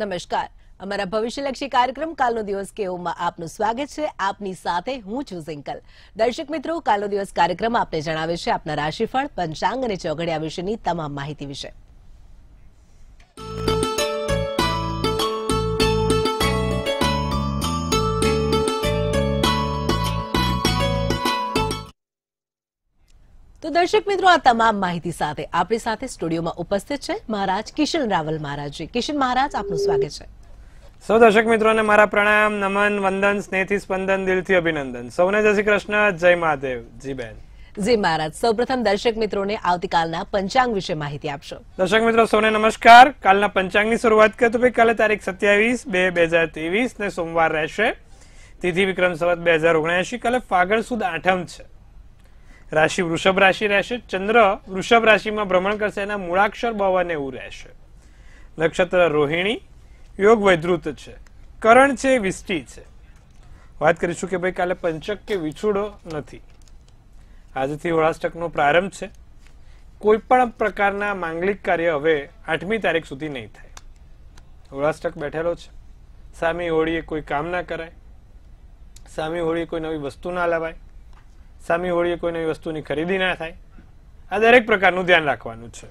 નમસ્કાર અમારા ભવિષ્યલક્ષી કાર્યક્રમ કાલનો દિવસ કેવોમાં આપનું સ્વાગત છે આપની સાથે હું છું ઝિંકલ દર્શક મિત્રો કાલનો દિવસ કાર્યક્રમ આપને જણાવે છે આપના રાશિફળ પંચાંગ અને ચોઘડિયા વિશેની તમામ માહિતી વિશે તો દર્શક મિત્રો આ તમામ માહિતી સાથે આપણી સાથે સ્ટુડિયોમાં ઉપસ્થિત છે મહારાજ કિશન રાવલ મહારાજજી કિશન મહારાજ આપનું સ્વાગત છે સૌ દર્શક મિત્રોને મારા પ્રણામ નમન વંદન સ્નેહથી સ્પંદન દિલથી અભિનંદન સૌને જય શ્રી કૃષ્ણ જય મહાદેવ જી બેન જી મહારાજ સૌપ્રથમ દર્શક મિત્રોને આવતીકાલના પંચાંગ વિશે માહિતી આપશો દર્શક મિત્રો સૌને નમસ્કાર કાલના પંચાંગની શરૂઆત કરીએ તો ભાઈ કાલે તારીખ સત્યાવીસ બે બે હજાર ત્રેવીસ ને સોમવાર રહેશે તિથિ વિક્રમ સંવત બે હજાર ઓગણએસી કાલે ફાગણ સુદ આઠમ છે રાશિ વૃષભ રાશિ રહેશે ચંદ્ર વૃષભ રાશિમાં ભ્રમણ કરશે એના મૂળાક્ષર બવન એવું રહેશે નક્ષત્ર રોહિણી યોગ વૈદ્રુત છે કરણ છે વિષ્ટિ છે વાત કરીશું કે ભાઈ કાલે પંચક કે વિછુડો નથી આજથી હોળાષ્ટકનો પ્રારંભ છે કોઈ પણ પ્રકારના માંગલિક કાર્ય હવે આઠમી તારીખ સુધી નહીં થાય હોળાષ્ટક બેઠેલો છે સામી હોળીએ કોઈ કામ ના કરાય સામી હોળીએ કોઈ નવી વસ્તુ ના લાવાય સામી હોળીએ કોઈ નવી વસ્તુની ખરીદી ના થાય આ દરેક પ્રકારનું ધ્યાન રાખવાનું છે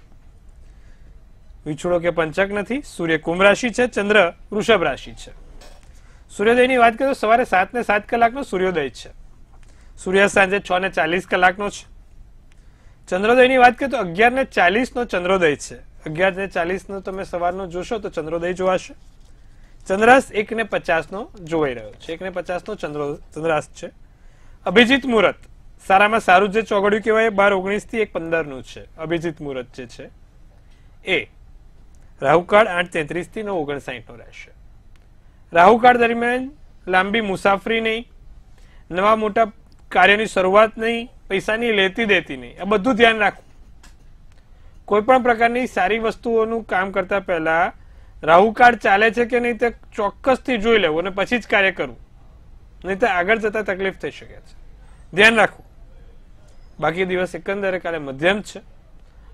વિછોડો કે પંચક નથી સૂર્ય કુંભ રાશિ છે ચંદ્ર વૃષભ રાશિ છે સૂર્યોદયની વાત કરો તો સવારે સાત ને સાત કલાકનો સૂર્યોદય છે સૂર્ય સાંજે છ ને ચાલીસ કલાકનો છે ચંદ્રોદયની વાત કરીએ તો અગિયાર ને ચાલીસનો ચંદ્રોદય છે અગિયાર ને ચાલીસનો તમે સવારનો જોશો તો ચંદ્રોદય જોવાશે ચંદ્રાસ એક ને પચાસનો જોવાઈ રહ્યો છે એક ને પચાસનો ચંદ્ર ચંદ્રાસ છે અભિજીત મુહૂર્ત સારામાં સારું જે ચોગડિયું કહેવાય બાર ઓગણીસ થી એક પંદરનું છે અભિજીત મુહૂર્ત જે છે એ રાહુકાળ આઠ તેત્રીસ થી નવ ઓગણસાઠનો રહેશે રાહુકાળ દરમિયાન લાંબી મુસાફરી નહીં નવા મોટા કાર્યની શરૂઆત નહીં પૈસાની લેતી દેતી નહીં આ બધું ધ્યાન રાખવું કોઈ પણ પ્રકારની સારી વસ્તુઓનું કામ કરતા પહેલા રાહુકાળ ચાલે છે કે નહીં તે ચોક્કસથી જોઈ લેવું અને પછી જ કાર્ય કરવું નહીં તો આગળ જતા તકલીફ થઈ શકે છે ધ્યાન રાખવું બાકી દિવસ એકંદરે કાલે મધ્યમ છે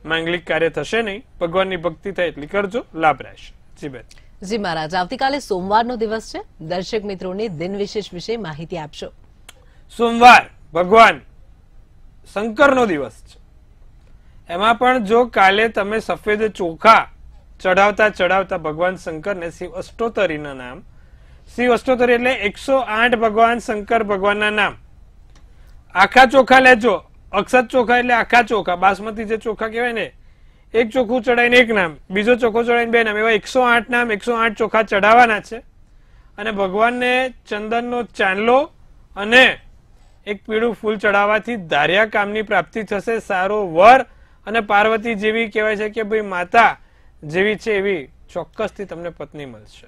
માંગલિક કાર્ય થશે નહીં ભગવાનની ભક્તિ થાય એટલી કરજો લાભ રહેશે જી બેન જી મહારાજ આવતીકાલે સોમવારનો દિવસ છે દર્શક મિત્રોની દિન વિશેષ વિશે માહિતી આપશો સોમવાર ભગવાન શંકરનો દિવસ છે એમાં પણ જો કાલે તમે સફેદ ચોખા ચઢાવતા ચઢાવતા ભગવાન શંકરને શિવ અષ્ટોતરીના નામ શિવ અષ્ટોતરી એટલે એકસો આઠ ભગવાન શંકર ભગવાનના નામ આખા ચોખા લેજો અક્ષત ચોખા એટલે આખા ચોખા બાસમતી જે ચોખા કહેવાય ને એક ચોખ્ખું ચડાવીને એક નામ બીજો ચોખ્ખો ચડાવીને બે નામ એવા એકસો આઠ નામ એકસો આઠ ચોખા ચડાવવાના છે અને ભગવાનને ચંદનનો ચાંદલો અને એક પીળું ફૂલ ચડાવવાથી ધાર્યા કામની પ્રાપ્તિ થશે સારો વર અને પાર્વતી જેવી કહેવાય છે કે ભાઈ માતા જેવી છે એવી ચોક્કસથી તમને પત્ની મળશે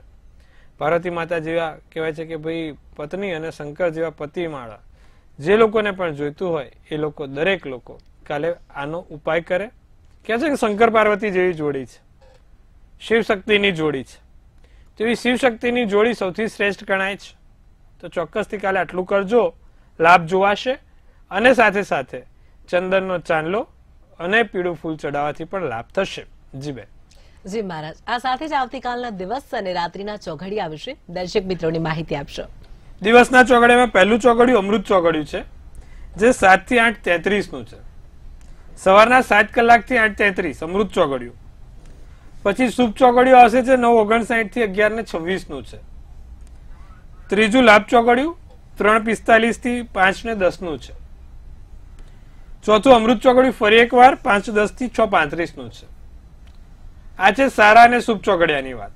પાર્વતી માતા જેવા કહેવાય છે કે ભાઈ પત્ની અને શંકર જેવા પતિ માળા જે લોકોને પણ જોઈતું હોય એ લોકો દરેક લોકો કાલે આનો ઉપાય કરે કે છે કે શંકર પાર્વતી જેવી જોડી છે શિવશક્તિની જોડી છે તેવી એવી શિવશક્તિની જોડી સૌથી શ્રેષ્ઠ ગણાય છે તો ચોક્કસથી કાલે આટલું કરજો લાભ જોવાશે અને સાથે સાથે ચંદનનો ચાંદલો અને પીળું ફૂલ ચડાવવાથી પણ લાભ થશે જી બેન જી મહારાજ આ સાથે જ આવતીકાલના દિવસ અને રાત્રિના ચોઘડિયા વિશે દર્શક મિત્રોની માહિતી આપશો દિવસના ચોગડિયામાં પહેલું ચોગડિયું અમૃત ચોગડિયું છે જે સાત થી આઠ તેત્રીસ નું છે સવારના સાત કલાકથી આઠ તેત્રીસ અમૃત ચોગડિયું પછી શુભ ચોગડિયું આવશે છે નવ ઓગણસાઠ થી અગિયાર ને છવ્વીસ નું છે ત્રીજું લાભ ચોગડિયું ત્રણ પિસ્તાલીસ થી પાંચ ને દસ નું છે ચોથું અમૃત ચોગડિયું ફરી એક વાર પાંચ દસ દસથી છ નું છે આ છે સારા અને શુભ ચોગડિયાની વાત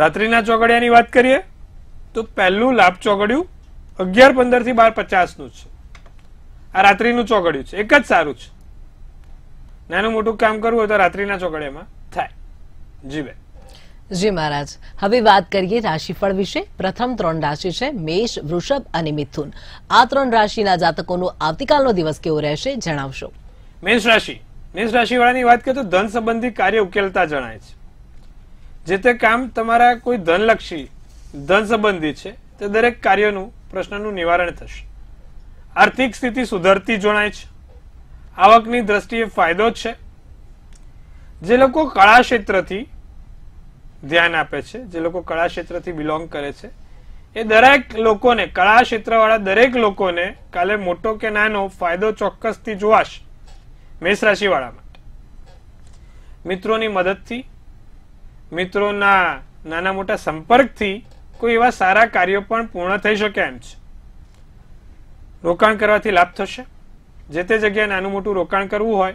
રાત્રિના ચોગડિયાની વાત કરીએ તો પહેલું લાભ ચોગડ્યું અગિયાર પંદર થી બાર પચાસનું છે આ રાત્રિનું ચોગડ્યું છે એક જ સારું છે નાનું મોટું કામ કરવું હોય તો રાત્રિના ચોગડિયામાં થાય જી બે જી મહારાજ હવે વાત કરીએ રાશિફળ વિશે પ્રથમ ત્રણ રાશિ છે મેષ વૃષભ અને મિથુન આ ત્રણ રાશિના જાતકોનો આવતીકાલનો દિવસ કેવો રહેશે જણાવશો મેષ રાશિ મેષ રાશિવાળાની વાત કરીએ તો ધન સંબંધી કાર્ય ઉકેલતા જણાય છે જે તે કામ તમારા કોઈ ધનલક્ષી ધન સંબંધિત છે તે દરેક કાર્યનું પ્રશ્નનું નિવારણ થશે આર્થિક સ્થિતિ સુધરતી જણાય છે આવકની દ્રષ્ટિએ ફાયદો છે જે લોકો કળા ક્ષેત્રથી ધ્યાન આપે છે જે લોકો કળા ક્ષેત્રથી બિલોંગ કરે છે એ દરેક લોકોને કળા ક્ષેત્રવાળા દરેક લોકોને કાલે મોટો કે નાનો ફાયદો ચોક્કસથી જોવાશે મેષ રાશિવાળા માટે મિત્રોની મદદથી મિત્રોના નાના મોટા સંપર્કથી કોઈ એવા સારા કાર્યો પણ પૂર્ણ થઈ શકે એમ છે રોકાણ કરવાથી લાભ થશે જે તે જગ્યાએ નાનું મોટું રોકાણ કરવું હોય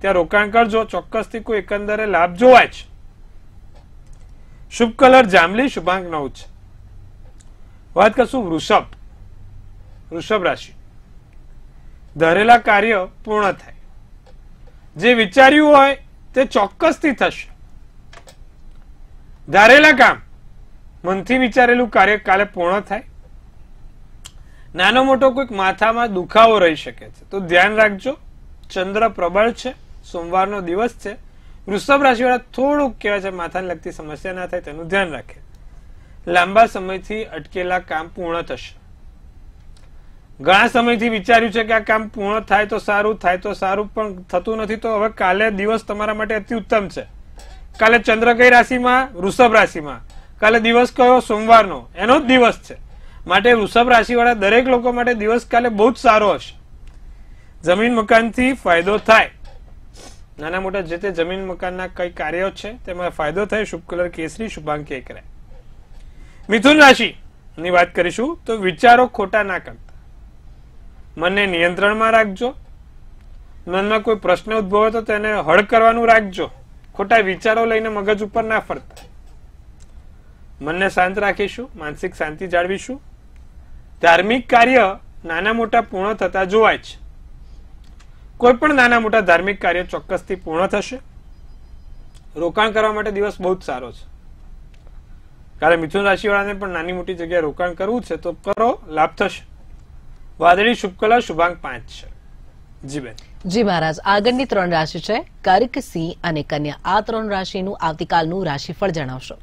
ત્યાં રોકાણ કરજો ચોક્કસથી કોઈ એકંદરે લાભ જોવાય છે શુભ કલર જાંબલી શુભાંક નવ છે વાત કરશું વૃષભ વૃષભ રાશિ ધરેલા કાર્ય પૂર્ણ થાય જે વિચાર્યું હોય તે ચોક્કસથી થશે ધારેલા કામ મનથી વિચારેલું કાર્ય કાલે પૂર્ણ થાય નાનો મોટો કોઈક માથામાં દુખાવો રહી શકે છે તો ધ્યાન રાખજો ચંદ્ર પ્રબળ છે સોમવારનો દિવસ છે વૃષભ રાશિવાળા થોડુંક કહેવાય છે માથાને લગતી સમસ્યા ના થાય તેનું ધ્યાન રાખે લાંબા સમયથી અટકેલા કામ પૂર્ણ થશે ઘણા સમયથી વિચાર્યું છે કે આ કામ પૂર્ણ થાય તો સારું થાય તો સારું પણ થતું નથી તો હવે કાલે દિવસ તમારા માટે અતિ ઉત્તમ છે કાલે ચંદ્ર કઈ રાશિમાં વૃષભ રાશિમાં કાલે દિવસ કયો સોમવારનો એનો જ દિવસ છે માટે વૃષભ રાશિવાળા દરેક લોકો માટે દિવસ કાલે બહુ જ સારો હશે જમીન મકાનથી ફાયદો થાય નાના મોટા જે તે જમીન મકાનના કઈ કાર્યો છે તેમાં ફાયદો થાય શુભ કલર કેસરી શુભાંક એક મિથુન રાશિ ની વાત કરીશું તો વિચારો ખોટા ના કરતા મનને નિયંત્રણમાં રાખજો મનમાં કોઈ પ્રશ્ન ઉદ્ભવે તો તેને હળ કરવાનું રાખજો ખોટા વિચારો લઈને મગજ ઉપર ના ફરતા મનને શાંત રાખીશું માનસિક શાંતિ જાળવીશું ધાર્મિક કાર્ય નાના મોટા પૂર્ણ થતા જોવાય છે કોઈ પણ નાના મોટા ધાર્મિક કાર્ય ચોક્કસથી પૂર્ણ થશે રોકાણ કરવા માટે દિવસ બહુ જ સારો છે કારણ મિથુન રાશિવાળાને પણ નાની મોટી જગ્યાએ રોકાણ કરવું છે તો કરો લાભ થશે વાદળી શુભકલા શુભાંક પાંચ છે જી બેન જી મહારાજ આગળની ત્રણ રાશિ છે કર્ક સિંહ અને કન્યા આ ત્રણ રાશિનું આવતીકાલનું રાશિફળ જણાવશો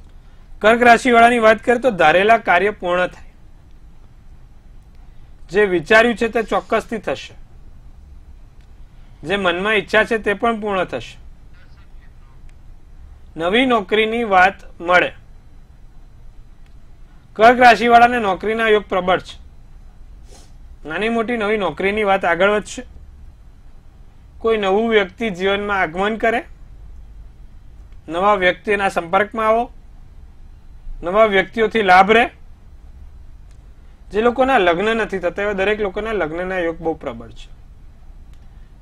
કર્ક રાશિવાળાની વાત કરીએ તો ધારેલા કાર્ય પૂર્ણ થાય જે વિચાર્યું છે તે ચોક્કસથી થશે જે મનમાં ઈચ્છા છે તે પણ પૂર્ણ થશે નવી નોકરીની વાત મળે કર્ક રાશિવાળાને નોકરીના યોગ પ્રબળ છે નાની મોટી નવી નોકરીની વાત આગળ વધશે કોઈ નવું વ્યક્તિ જીવનમાં આગમન કરે નવા વ્યક્તિના સંપર્કમાં આવો નવા વ્યક્તિઓથી લાભ રહે જે લોકોના લગ્ન નથી થતા એવા દરેક લોકોના લગ્નના યોગ બહુ પ્રબળ છે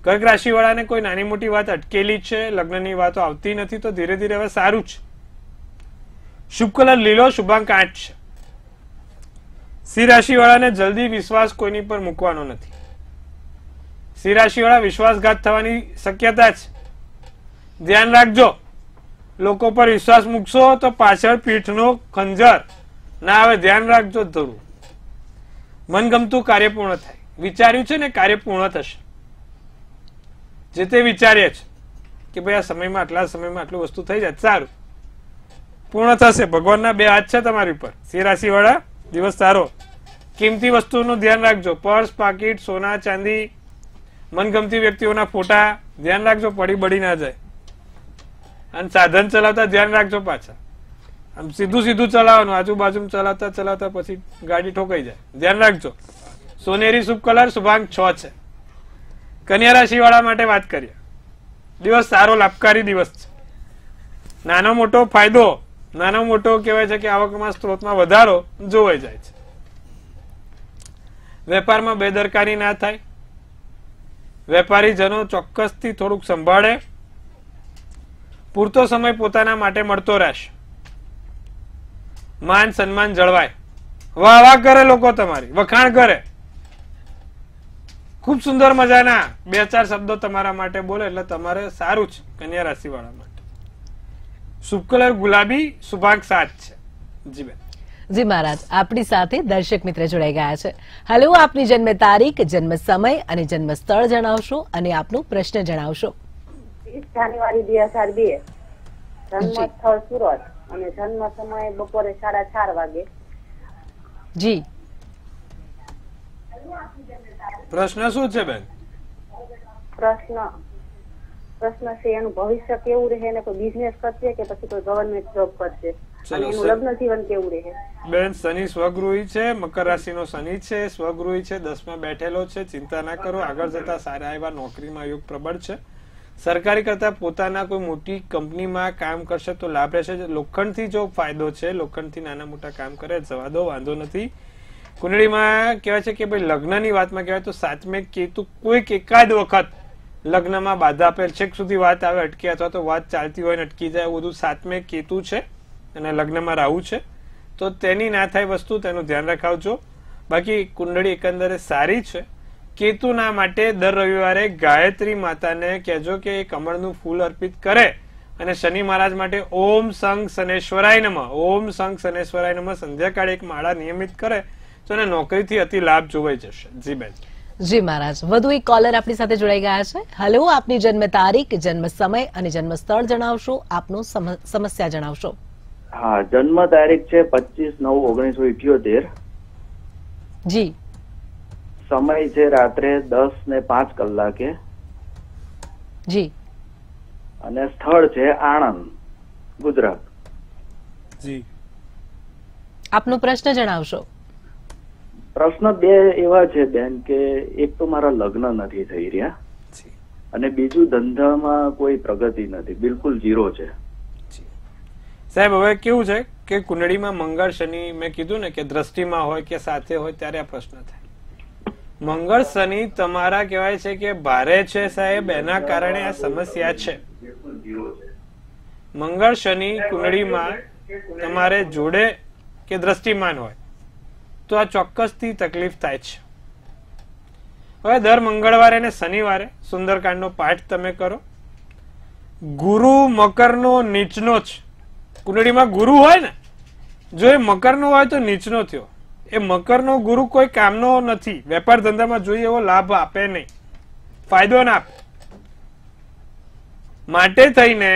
કર્ક રાશિવાળાને કોઈ નાની મોટી વાત અટકેલી છે લગ્નની વાતો આવતી નથી તો ધીરે ધીરે હવે સારું છે શુભ કલર લીલો શુભાંક આઠ છે સિંહ રાશિવાળાને જલ્દી વિશ્વાસ કોઈની પર મૂકવાનો નથી સિંહ રાશિવાળા વિશ્વાસઘાત થવાની શક્યતા છે ધ્યાન રાખજો લોકો પર વિશ્વાસ મૂકશો તો પાછળ પીઠનો ખંજર ના આવે ધ્યાન રાખજો ધરું મનગમતું કાર્ય પૂર્ણ થાય વિચાર્યું છે ને કાર્ય પૂર્ણ થશે જે તે વિચારીએ છે કે ભાઈ આ સમયમાં આટલા સમયમાં આટલું વસ્તુ થઈ જાય સારું પૂર્ણ થશે ભગવાનના બે હાથ છે તમારી ઉપર સિંહ રાશિવાળા દિવસ સારો કિંમતી વસ્તુનું ધ્યાન રાખજો પર્સ પાકીટ સોના ચાંદી મનગમતી વ્યક્તિઓના ફોટા ધ્યાન રાખજો પડી બળી ના જાય અને સાધન ચલાવતા ધ્યાન રાખજો પાછા આમ સીધું સીધું ચલાવવાનું આજુબાજુ ચલાવતા ચલાવતા પછી ગાડી ઠોકાઈ જાય ધ્યાન રાખજો સોનેરી શુભ કલર શુભાંક છ છે કન્યા રાશિ વાળા માટે વાત કરીએ દિવસ સારો લાભકારી દિવસ છે નાનો મોટો ફાયદો નાનો મોટો કહેવાય છે કે આવકમાં સ્ત્રોતમાં વધારો જોવાઈ જાય છે વેપારમાં બેદરકારી ના થાય વેપારીજનો ચોક્કસથી થોડુંક સંભાળે પૂરતો સમય પોતાના માટે મળતો રહેશે માન સન્માન જળવાય વાહ વાહ કરે લોકો તમારી વખાણ કરે ખૂબ સુંદર મજાના બે ચાર શબ્દો તમારા માટે બોલે એટલે તમારે સારું છે કન્યા રાશિવાળા માટે શુભ કલર ગુલાબી શુભાંક સાત છે જી બેન જી મહારાજ આપણી સાથે દર્શક મિત્ર જોડાઈ ગયા છે હલો આપની જન્મ તારીખ જન્મ સમય અને જન્મ સ્થળ જણાવશો અને આપનો પ્રશ્ન જણાવશો જાન્યુઆરી બે હજાર બે જન્મસ્થળ સુરત અને જન્મ સમય બપોરે સાડા ચાર વાગે જી પ્રશ્ન શું છે બેન પ્રશ્ન પ્રશ્ન છે એનું ભવિષ્ય કેવું રહે ને કોઈ બિઝનેસ કરશે કે પછી કોઈ ગવર્મેન્ટ જોબ કરશે લગ્ન જીવન કેવું રહે બેન શનિ સ્વગૃહી છે મકર રાશિ નો શનિ છે સ્વગૃહી છે દસમાં બેઠેલો છે ચિંતા ના કરો આગળ જતા સારા એવા નોકરીમાં યોગ પ્રબળ છે સરકારી કરતા પોતાના કોઈ મોટી કંપનીમાં કામ કરશે તો લાભ રહેશે લોખંડથી જો ફાયદો છે લોખંડથી નાના મોટા કામ કરે જવા દો વાંધો નથી કુંડળીમાં કહેવાય છે કે ભાઈ લગ્નની વાતમાં કહેવાય તો સાતમે કેતુ કોઈક એકાદ વખત લગ્નમાં બાધા આપે છેક સુધી વાત આવે અટકી અથવા તો વાત ચાલતી હોય ને અટકી જાય બધું સાતમે કેતુ છે અને લગ્નમાં રાહુ છે તો તેની ના થાય વસ્તુ તેનું ધ્યાન રખાવજો બાકી કુંડળી એકંદરે સારી છે કેતુના માટે દર રવિવારે ગાયત્રી માતાને કહેજો કે એ કમળનું ફૂલ અર્પિત કરે અને શનિ મહારાજ માટે ઓમ સંગ શનેશ્વરાય નમ ઓમ સંગ શનેશ્વરાય નમ સંધ્યાકાળે એક માળા નિયમિત કરે તો એને નોકરીથી અતિ લાભ જોવાઈ જશે જી બેન જી મહારાજ વધુ એક કોલર આપણી સાથે જોડાઈ ગયા છે હેલો આપની જન્મ તારીખ જન્મ સમય અને જન્મ સ્થળ જણાવશો આપનો સમસ્યા જણાવશો હા જન્મ તારીખ છે પચીસ નવ ઓગણીસો ઇઠ્યોતેર જી સમય છે રાત્રે દસ ને પાંચ કલાકે જી અને સ્થળ છે આણંદ ગુજરાત જી આપનો પ્રશ્ન જણાવશો પ્રશ્ન બે એવા છે બેન કે એક તો મારા લગ્ન નથી થઈ રહ્યા અને બીજું ધંધામાં કોઈ પ્રગતિ નથી બિલકુલ ઝીરો છે સાહેબ હવે કેવું છે કે કુંડળીમાં મંગળ શનિ મેં કીધું ને કે દ્રષ્ટિમાં હોય કે સાથે હોય ત્યારે આ પ્રશ્ન થાય મંગળ શનિ તમારા કહેવાય છે કે ભારે છે સાહેબ એના કારણે આ સમસ્યા છે મંગળ શનિ કુંડળીમાં તમારે જોડે કે દ્રષ્ટિમાન હોય તો આ ચોક્કસ થી તકલીફ થાય છે હવે દર મંગળવારે અને શનિવારે સુંદરકાંડનો પાઠ તમે કરો ગુરુ મકરનો નીચનો જ કુંડળીમાં ગુરુ હોય ને જો એ મકરનો હોય તો નીચનો થયો એ મકરનો ગુરુ કોઈ કામનો નથી વેપાર ધંધામાં જોઈએ એવો લાભ આપે નહીં ફાયદો ના આપે માટે થઈને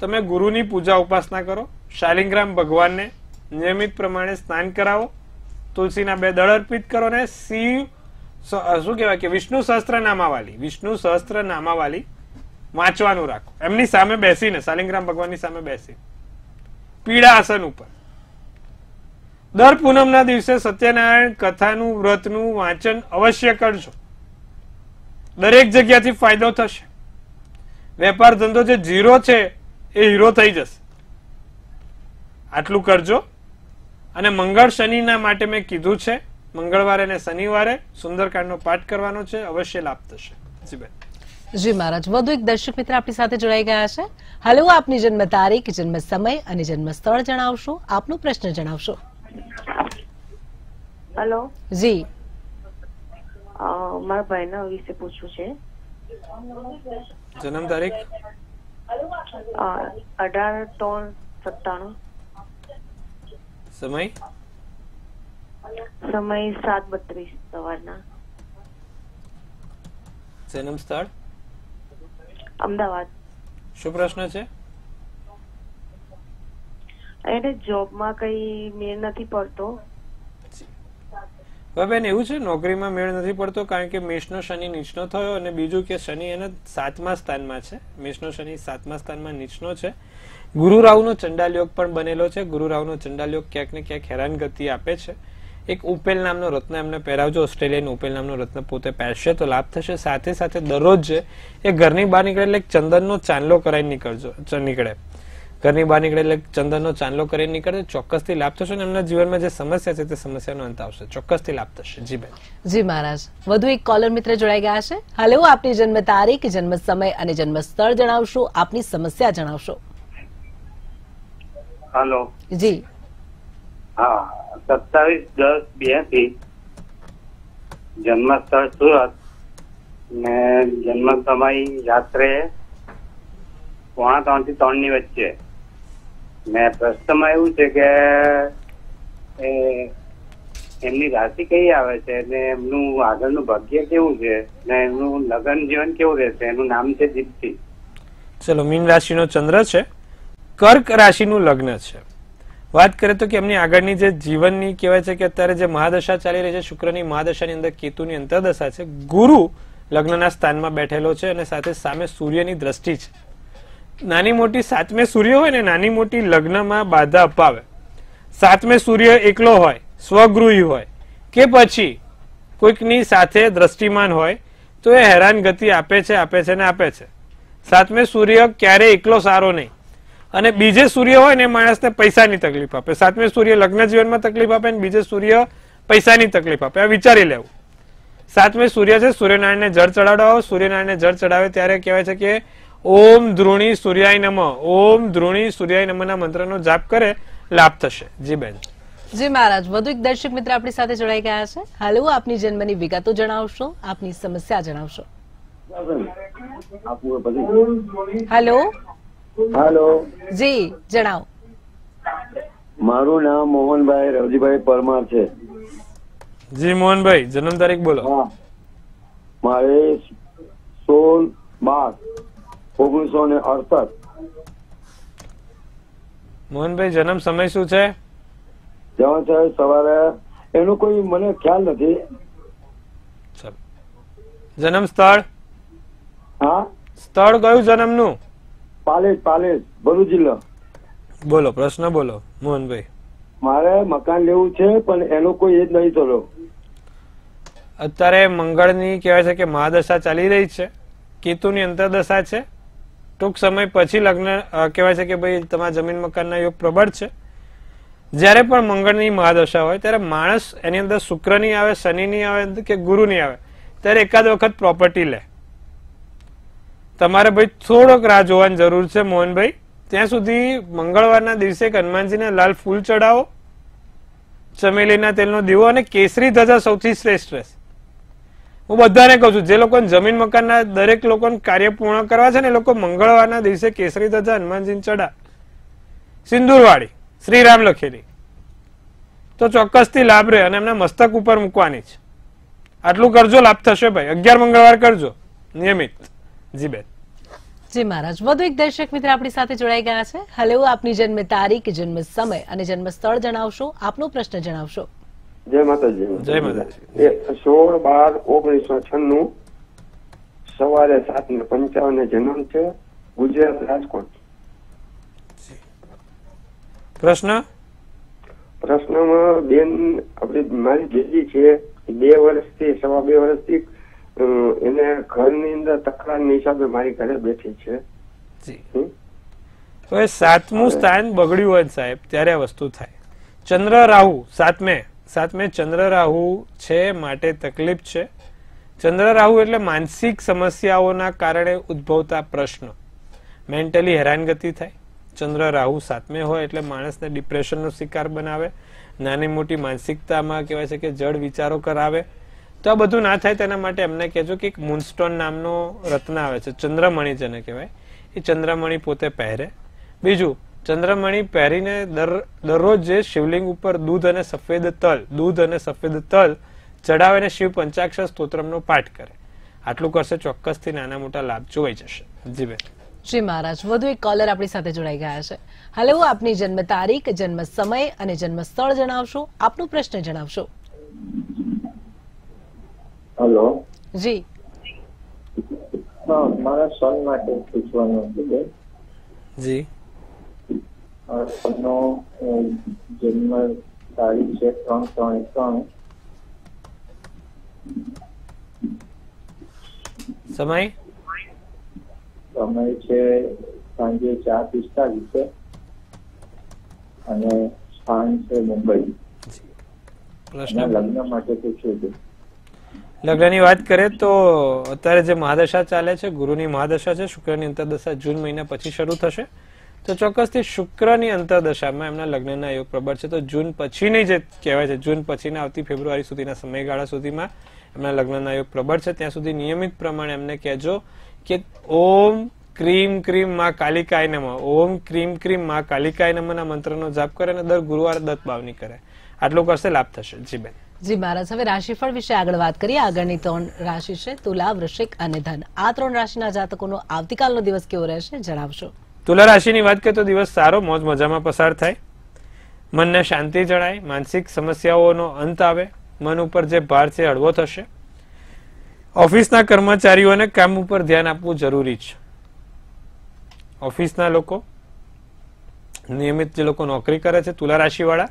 તમે ગુરુની પૂજા ઉપાસના કરો શાલિંગ્રામ ભગવાનને નિયમિત પ્રમાણે સ્નાન કરાવો તુલસીના બે દળ અર્પિત કરો ને શિવ શું કહેવાય કે વિષ્ણુ સહસ્ત્ર નામાવાલી વિષ્ણુ સહસ્ત્ર નામાવાલી વાંચવાનું રાખો એમની સામે બેસીને શાલિંગ્રામ ભગવાનની સામે બેસી પીળા આસન ઉપર દર પૂનમના દિવસે સત્યનારાયણ કથાનું વ્રતનું વાંચન અવશ્ય કરજો દરેક જગ્યાથી ફાયદો થશે વેપાર ધંધો જે ઝીરો છે એ હીરો થઈ જશે આટલું કરજો અને મંગળ શનિના માટે મેં કીધું છે મંગળવારે અને શનિવારે સુંદરકાંડનો પાઠ કરવાનો છે અવશ્ય લાભ થશે જીબેન જી મહારાજ વધુ એક દર્શક મિત્ર આપણી સાથે જોડાઈ ગયા છે હાલો આપની જન્મ તારીખ જન્મ સમય અને જન્મ સ્થળ જણાવશો આપનો પ્રશ્ન જણાવશો હેલો જી મારા ભાઈના વિશે પૂછવું છે જન્મ તારીખ અઢાર ત્રણ સત્તાણું સમય સમય સાત બત્રીસ સવારના જન્મ સ્થળ અમદાવાદ શું પ્રશ્ન છે એને જોબમાં કઈ મેળ નથી પડતો બેન એવું છે નોકરીમાં મેળ નથી પડતો કારણ કે મેષનો શનિ નીચનો થયો અને બીજું કે શનિ એના સાતમા સ્થાનમાં છે મેષનો શનિ સાતમા સ્થાનમાં નીચનો છે ગુરુ રાહુનો ચંડાલ યોગ પણ બનેલો છે ગુરુ રાહુનો ચંડાલ યોગ ક્યાંક ને ક્યાંક હેરાનગતિ આપે છે એક ઉપેલ નામનો રત્ન એમને પહેરાવજો ઓસ્ટ્રેલિયાનું ઉપેલ નામનો રત્ન પોતે પહેરશે તો લાભ થશે સાથે સાથે દરરોજ એ ઘરની બહાર નીકળે એટલે ચંદનનો ચાંદલો કરાવી નીકળજો નીકળે ઘરની બહાર નીકળે એટલે ચંદનનો ચાંદલો કરીને નીકળે ચોક્કસથી લાભ થશે અને એમના જીવનમાં જે સમસ્યા છે તે સમસ્યાનો અંત આવશે ચોક્કસથી લાભ થશે જી બેન જી મહારાજ વધુ એક કોલર મિત્ર જોડાઈ ગયા છે હાલો આપની જન્મ તારીખ જન્મ સમય અને જન્મ સ્થળ જણાવશો આપની સમસ્યા જણાવશો હાલો જી હા સત્તાવીસ દસ બ્યાસી જન્મ સ્થળ સુરત ને જન્મ સમય રાત્રે પોણા ત્રણ થી ત્રણ ની વચ્ચે ને પ્રશ્નમાં એવું છે કે એમની રાશિ કઈ આવે છે ને એમનું આગળનું ભાગ્ય કેવું છે ને એમનું લગ્ન જીવન કેવું રહેશે એનું નામ છે દીપ્તિ ચલો મીન રાશિનો ચંદ્ર છે કર્ક રાશિનું લગ્ન છે વાત કરીએ તો કે એમની આગળની જે જીવનની કહેવાય છે કે અત્યારે જે મહાદશા ચાલી રહી છે શુક્રની મહાદશાની અંદર કેતુની અંતરદશા છે ગુરુ લગ્નના સ્થાનમાં બેઠેલો છે અને સાથે સામે સૂર્યની દ્રષ્ટિ છે નાની મોટી સાતમે સૂર્ય હોય ને નાની મોટી લગ્નમાં બાધા અપાવે સાતમે સૂર્ય એકલો હોય સ્વગૃહી હોય કે પછી કોઈકની સાથે દ્રષ્ટિમાન હોય તો એ હેરાનગતિ આપે છે આપે છે ને આપે છે સાતમે સૂર્ય ક્યારે એકલો સારો નહીં અને બીજે સૂર્ય હોય ને માણસને પૈસાની તકલીફ આપે સાતમે સૂર્ય લગ્ન જીવનમાં તકલીફ આપે ને બીજે સૂર્ય પૈસાની તકલીફ આપે આ વિચારી લેવું સાતમે સૂર્ય છે સૂર્યનારાયણને જળ ચડાવડાવો સૂર્યનારાયણને જળ ચડાવે ત્યારે કહેવાય છે કે ઓમ ધ્રુણી સૂર્યાય નમ ઓમ ધ્રુણી સૂર્યાય નમના મંત્રનો જાપ કરે લાભ થશે જી બેન જી મહારાજ વધુ એક દર્શક મિત્ર આપણી સાથે જોડાઈ ગયા છે હાલો આપની જન્મની વિગતો જણાવશો આપની સમસ્યા જણાવશો હેલો હેલો જી જણાવો મારું નામ મોહનભાઈ રવજીભાઈ પરમાર છે જી મોહનભાઈ જન્મ તારીખ બોલો મારે સોળ બાર ઓગણીસો ને અડસઠ મોહનભાઈ જન્મ સમય શું છે જવા સાહેબ સવારે એનું કોઈ મને ખ્યાલ નથી જન્મ સ્થળ હા સ્થળ કયું જન્મનું પાલેજ પાલેજ ભરૂચ જિલ્લો બોલો પ્રશ્ન બોલો મોહનભાઈ મારે મકાન લેવું છે પણ એનો કોઈ એ જ નહીં થયો અત્યારે મંગળની કહેવાય છે કે મહાદશા ચાલી રહી છે કેતુની અંતરદશા છે ટૂંક સમય પછી લગ્ન કહેવાય છે કે ભાઈ તમારા જમીન મકાનના યોગ પ્રબળ છે જ્યારે પણ મંગળની મહાદશા હોય ત્યારે માણસ એની અંદર શુક્રની આવે શનિની આવે કે ગુરુની આવે ત્યારે એકાદ વખત પ્રોપર્ટી લે તમારે ભાઈ થોડોક રાહ જોવાની જરૂર છે મોહનભાઈ ત્યાં સુધી મંગળવારના દિવસે હનુમાનજીને લાલ ફૂલ ચડાવો ચમેલીના તેલનો દીવો અને કેસરી ધજા સૌથી શ્રેષ્ઠ રહેશે હું બધાને કહું છું જે લોકોને જમીન મકાનના દરેક લોકોને કાર્ય પૂર્ણ કરવા છે ને એ લોકો મંગળવારના દિવસે કેસરી ધજા હનુમાનજીને ચડા સિંદુરવાળી શ્રીરામ લખેલી તો ચોક્કસથી લાભ રહે અને એમના મસ્તક ઉપર મૂકવાની છે આટલું કરજો લાભ થશે ભાઈ અગિયાર મંગળવાર કરજો નિયમિત જી બેન જી મહારાજ વધુ એક દર્શક મિત્ર આપણી સાથે જોડાઈ ગયા છે હેલો આપની જન્મ તારીખ જન્મ સમય અને જન્મ સ્થળ જણાવશો આપનો પ્રશ્ન જણાવશો જય માતાજી જય માતાજી સોળ બાર ઓગણીસો છન્નું સવારે સાત ને પંચાવન જન્મ છે ગુજરાત રાજકોટ પ્રશ્ન પ્રશ્નમાં બેન આપણી મારી દીદી છે બે વર્ષથી સવા બે વર્ષથી એને ઘરની અંદર તકરારની હિસાબે મારી ઘરે બેઠી છે તો સાતમું સ્થાન બગડ્યું હોય સાહેબ ત્યારે વસ્તુ થાય ચંદ્ર રાહુ સાતમે સાથ મેં ચંદ્ર રાહુ છે માટે તકલીફ છે ચંદ્ર રાહુ એટલે માનસિક સમસ્યાઓના કારણે ઉદ્ભવતા પ્રશ્નો મેન્ટલી હેરાનગતિ થાય ચંદ્ર રાહુ સાતમે હોય એટલે માણસને ડિપ્રેશનનો શિકાર બનાવે નાની મોટી માનસિકતામાં કહેવાય છે કે જળ વિચારો કરાવે તો આ બધું ના થાય તેના માટે એમને કહેજો કે એક મૂનસ્ટોન નામનો રત્ન આવે છે ચંદ્રમણી જેને કહેવાય એ ચંદ્રમણી પોતે પહેરે બીજું ચંદ્રમણી પહેરીને દરરોજ જે શિવલિંગ ઉપર દૂધ અને સફેદ તલ દૂધ અને સફેદ તલ ચડાવીને શિવ પંચાક્ષર સ્તોત્રમનો પાઠ કરે આટલું કરશે ચોક્કસથી નાના મોટા લાભ જોવાઈ જશે જી બેન શ્રી મહારાજ વધુ એક કોલર આપણી સાથે જોડાઈ ગયા છે હેલો આપની જન્મ તારીખ જન્મ સમય અને જન્મ સ્થળ જણાવશો આપનો પ્રશ્ન જણાવશો હેલો જી મારા સન માટે પૂછવાનું હતું જી નો જન્મ તારીખ છે ત્રણ ત્રણ ત્રણ સમય સમય છે સાંજે ચાર પિસ્તાલીસ છે અને સ્થાન છે મુંબઈ લગ્ન માટે પૂછ્યું છે લગ્નની વાત કરીએ તો અત્યારે જે મહાદશા ચાલે છે ગુરુની મહાદશા છે શુક્રની અંતરદશા જૂન મહિના પછી શરૂ થશે તો ચોક્કસથી શુક્રની અંતરદશામાં એમના લગ્નના યોગ પ્રબળ છે તો જૂન પછીની જે કહેવાય છે જૂન પછીના આવતી ફેબ્રુઆરી સુધીના સમયગાળા સુધીમાં એમના લગ્નના યોગ પ્રબળ છે ત્યાં સુધી નિયમિત પ્રમાણે એમને કહેજો કે ઓમ ક્રીમ ક્રીમ માં કાલિકાય નમ ઓમ ક્રીમ ક્રીમ માં કાલિકાય નમના મંત્રનો જાપ કરે અને દર ગુરુવારે દત્ત ભાવની કરે આટલો કરશે લાભ થશે જી બેન જી મહારાજ હવે રાશિફળ વિશે આગળ વાત કરીએ આગળની ત્રણ રાશિ છે તુલા વૃશ્ચિક અને ધન આ ત્રણ રાશિના જાતકોનો આવતીકાલનો દિવસ કેવો રહેશે જણાવશો તુલા રાશિની વાત કરીએ તો દિવસ સારો મોજ મજામાં પસાર થાય મનને શાંતિ જણાય માનસિક સમસ્યાઓનો અંત આવે મન ઉપર જે ભાર છે હળવો થશે ઓફિસના કર્મચારીઓને કામ ઉપર ધ્યાન આપવું જરૂરી છે ઓફિસના લોકો નિયમિત જે લોકો નોકરી કરે છે તુલા રાશિવાળા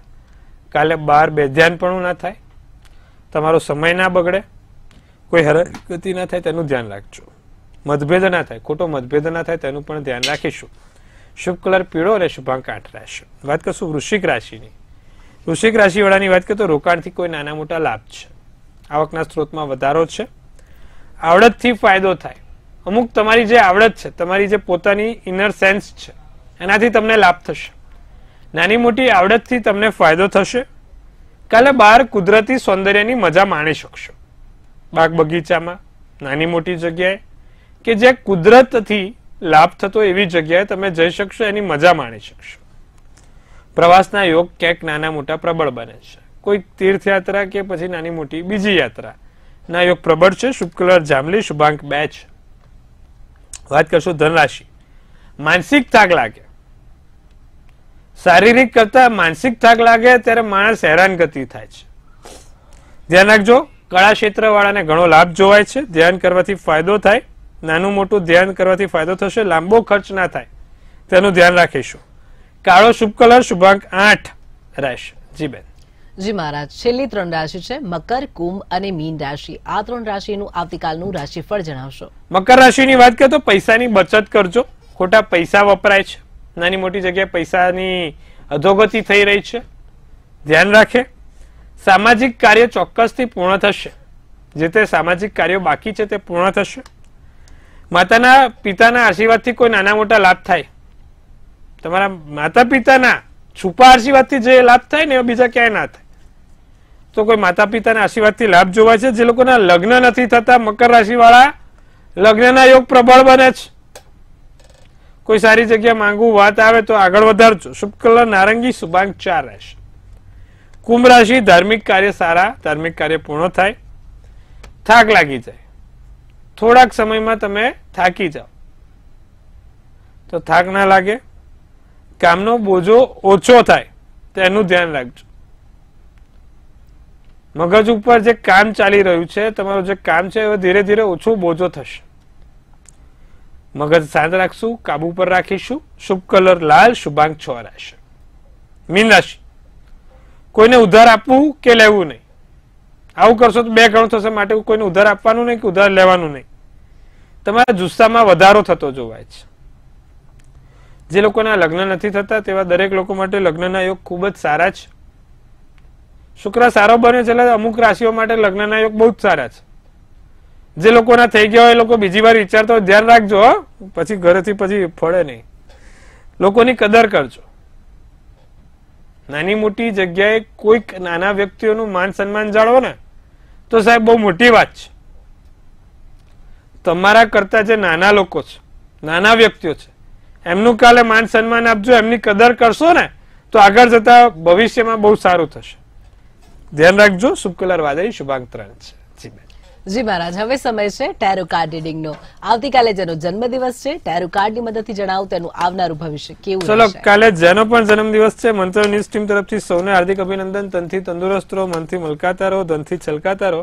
કાલે બહાર બેધ્યાનપણું ના થાય તમારો સમય ના બગડે કોઈ હરકતી ના થાય તેનું ધ્યાન રાખજો મતભેદ ના થાય ખોટો મતભેદ ના થાય તેનું પણ ધ્યાન રાખીશું શુભ કલર પીળો અને શુભાંક આઠ રહેશે વાત કરશું વૃશ્ચિક રાશિની વૃશ્ચિક રાશિવાળાની વાત કરીએ તો રોકાણથી કોઈ નાના મોટા લાભ છે આવકના સ્ત્રોતમાં વધારો છે આવડતથી ફાયદો થાય અમુક તમારી જે આવડત છે તમારી જે પોતાની ઇનર સેન્સ છે એનાથી તમને લાભ થશે નાની મોટી આવડતથી તમને ફાયદો થશે કાલે બહાર કુદરતી સૌંદર્યની મજા માણી શકશો બાગ બગીચામાં નાની મોટી જગ્યાએ કે જે કુદરતથી લાભ થતો એવી જગ્યાએ તમે જઈ શકશો એની મજા માણી શકશો પ્રવાસના યોગ ક્યાંક નાના મોટા પ્રબળ બને છે કોઈક તીર્થયાત્રા કે પછી નાની મોટી બીજી યાત્રા ના યોગ પ્રબળ છે શુક્લર જાંબલી શુભાંક બે છે વાત કરશું ધનરાશિ માનસિક થાક લાગે શારીરિક કરતા માનસિક થાક લાગે ત્યારે માણસ હેરાન ગતિ થાય છે ધ્યાન રાખજો કળા ક્ષેત્ર વાળાને ઘણો લાભ જોવાય છે ધ્યાન કરવાથી ફાયદો થાય નાનું મોટું ધ્યાન કરવાથી ફાયદો થશે લાંબો ખર્ચ ના થાય તેનું ધ્યાન રાખીશું કાળો શુભ કલર શુભાંક આઠ રહેશે જી બેન જી મહારાજ છેલ્લી ત્રણ રાશિ છે મકર કુંભ અને મીન રાશિ આ ત્રણ રાશિનું આવતીકાલનું રાશિફળ જણાવશો મકર રાશિની વાત કરીએ તો પૈસાની બચત કરજો ખોટા પૈસા વપરાય છે નાની મોટી જગ્યાએ પૈસાની અધોગતિ થઈ રહી છે ધ્યાન રાખે સામાજિક કાર્ય ચોક્કસથી પૂર્ણ થશે જે તે સામાજિક કાર્યો બાકી છે તે પૂર્ણ થશે માતાના પિતાના આશીર્વાદથી કોઈ નાના મોટા લાભ થાય તમારા માતા પિતાના છુપા આશીર્વાદથી જે લાભ થાય ને એ બીજા ક્યાંય ના થાય તો કોઈ માતા પિતાના આશીર્વાદથી લાભ જોવા છે જે લોકોના લગ્ન નથી થતા મકર રાશિવાળા લગ્નના યોગ પ્રબળ બને છે કોઈ સારી જગ્યા માંગવું વાત આવે તો આગળ વધારજો શુભ કલર નારંગી શુભાંગ ચાર રહેશે કુંભ રાશિ ધાર્મિક કાર્ય સારા ધાર્મિક કાર્ય પૂર્ણ થાય થાક લાગી જાય થોડાક સમયમાં તમે થાકી જાઓ તો થાક ના લાગે કામનો બોજો ઓછો થાય તેનું ધ્યાન રાખજો મગજ ઉપર જે કામ ચાલી રહ્યું છે તમારું જે કામ છે એ ધીરે ધીરે ઓછો બોજો થશે મગજ શાંત રાખશું કાબુ પર રાખીશું શુભ કલર લાલ શુભાંક છ રહેશે મીન રાશિ કોઈને ઉધાર આપવું કે લેવું નહીં આવું કરશો તો બે ગણું થશે માટે કોઈને ઉધાર આપવાનું નહીં કે ઉધાર લેવાનું નહીં તમારા જુસ્સામાં વધારો થતો જોવાય છે જે લોકોના લગ્ન નથી થતા તેવા દરેક લોકો માટે લગ્નના યોગ ખૂબ જ સારા છે શુક્ર સારો બને છે એટલે અમુક રાશિઓ માટે લગ્નના યોગ બહુ જ સારા છે જે લોકોના થઈ ગયા હોય એ લોકો બીજી વાર વિચારતા હોય ધ્યાન રાખજો પછી ઘરેથી પછી ફળે નહીં લોકોની કદર કરજો નાની મોટી જગ્યાએ કોઈક નાના વ્યક્તિઓનું માન સન્માન જાળવો ને તો સાહેબ બહુ મોટી વાત છે તમારા કરતા જે નાના લોકો છે નાના વ્યક્તિઓ છે એમનું કાલે માન સન્માન આપજો એમની કદર કરશો ને તો આગળ જતા ભવિષ્યમાં બહુ સારું થશે ધ્યાન રાખજો શુભ કલર વાદળી શુભાંતરણ છે જી મહારાજ હવે સમય છે ટેરો કાર્ડ રીડિંગનો આવતીકાલે જેનો જન્મદિવસ છે ટેરો કાર્ડની મદદથી જણાવું તેનું આવનારું ભવિષ્ય કેવું ચલો કાલે જેનો પણ જન્મદિવસ છે મંત્ર ન્યૂઝ ટીમ તરફથી સૌને હાર્દિક અભિનંદન તનથી તંદુરસ્ત રહો મનથી મલકાતા રહો ધનથી છલકાતા રહો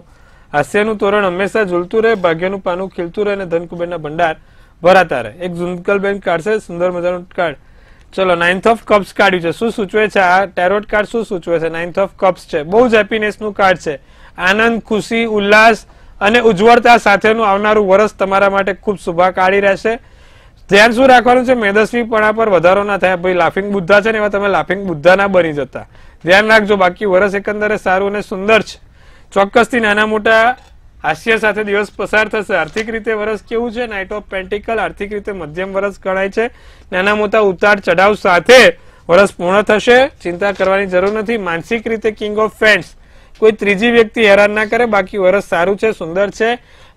હાસ્યનું તોરણ હંમેશા ઝૂલતું રહે ભાગ્યનું પાનું ખીલતું રહે અને ધન કુબેરના ભંડાર ભરાતા રહે એક ઝુંકલબેન કાર્ડ છે સુંદર મજાનું કાર્ડ ચલો નાઇન્થ ઓફ કપ્સ કાઢ્યું છે શું સૂચવે છે આ ટેરોટ કાર્ડ શું સૂચવે છે નાઇન્થ ઓફ કપ્સ છે બહુ જ હેપીનેસનું કાર્ડ છે આનંદ ખુશી ઉલ્લાસ અને ઉજ્જવળતા સાથેનું આવનારું વર્ષ તમારા માટે ખૂબ શુભાકાળી રહેશે ધ્યાન શું રાખવાનું છે મેદસ્વીપણા પર વધારો ના થાય ભાઈ લાફિંગ બુદ્ધા છે ને એવા તમે લાફિંગ બુદ્ધા ના બની જતા ધ્યાન રાખજો બાકી વર્ષ એકંદરે સારું અને સુંદર છે ચોક્કસથી નાના મોટા હાસ્ય સાથે દિવસ પસાર થશે આર્થિક રીતે વરસ કેવું છે નાઇટ ઓફ પેન્ટિકલ આર્થિક રીતે મધ્યમ વરસ ગણાય છે નાના મોટા ઉતાર ચઢાવ સાથે વરસ પૂર્ણ થશે ચિંતા કરવાની જરૂર નથી માનસિક રીતે કિંગ ઓફ ફેન્ડ્સ કોઈ ત્રીજી વ્યક્તિ હેરાન ના કરે બાકી વરસ સારું છે સુંદર છે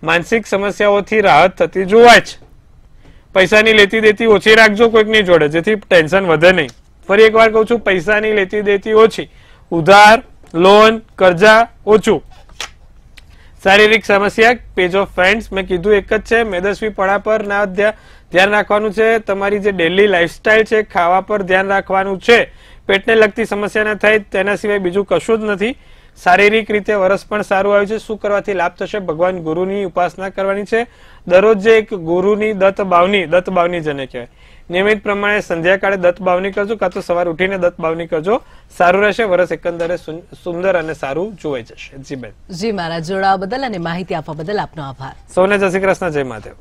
માનસિક સમસ્યાઓથી રાહત થતી જોવાય છે પૈસાની લેતી દેતી ઓછી રાખજો કોઈકની જોડે જેથી ટેન્શન વધે નહીં ફરી એકવાર કહું છું પૈસાની લેતી દેતી ઓછી ઉધાર લોન કરજા ઓછું શારીરિક સમસ્યા પેજ ઓફ ફ્રેન્ડ્સ મેં કીધું એક જ છે મેદસ્વી પડા પર ના ધ્યાન રાખવાનું છે તમારી જે ડેલી લાઇફસ્ટાઇલ છે ખાવા પર ધ્યાન રાખવાનું છે પેટને લગતી સમસ્યા ના થાય તેના સિવાય બીજું કશું જ નથી શારીરિક રીતે વરસ પણ સારું આવ્યું છે શું કરવાથી લાભ થશે ભગવાન ગુરુની ઉપાસના કરવાની છે દરરોજ એક ગુરુની દત્ત બાવની દત્ત બાવની જેને કહેવાય નિયમિત પ્રમાણે સંધ્યાકાળે દત્ત બાવની કરજો કાં તો સવાર ઉઠીને દત્ત બાવની કરજો સારું રહેશે વરસ એકંદરે સુંદર અને સારું જોવાઈ જશે જી બેન જી મારા જોડાવા બદલ અને માહિતી આપવા બદલ આપનો આભાર સૌને જય શ્રી કૃષ્ણ જય મહાદેવ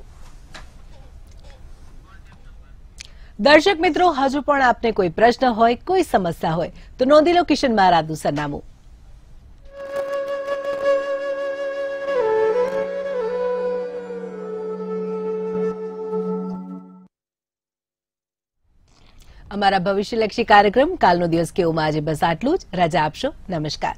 દર્શક મિત્રો હજુ પણ આપને કોઈ પ્રશ્ન હોય કોઈ સમસ્યા હોય તો નોંધી લો કિશન મહારાજનું સરનામું અમારા ભવિષ્યલક્ષી કાર્યક્રમ કાલનો દિવસ કેવોમાં આજે બસ આટલું જ રજા આપશો નમસ્કાર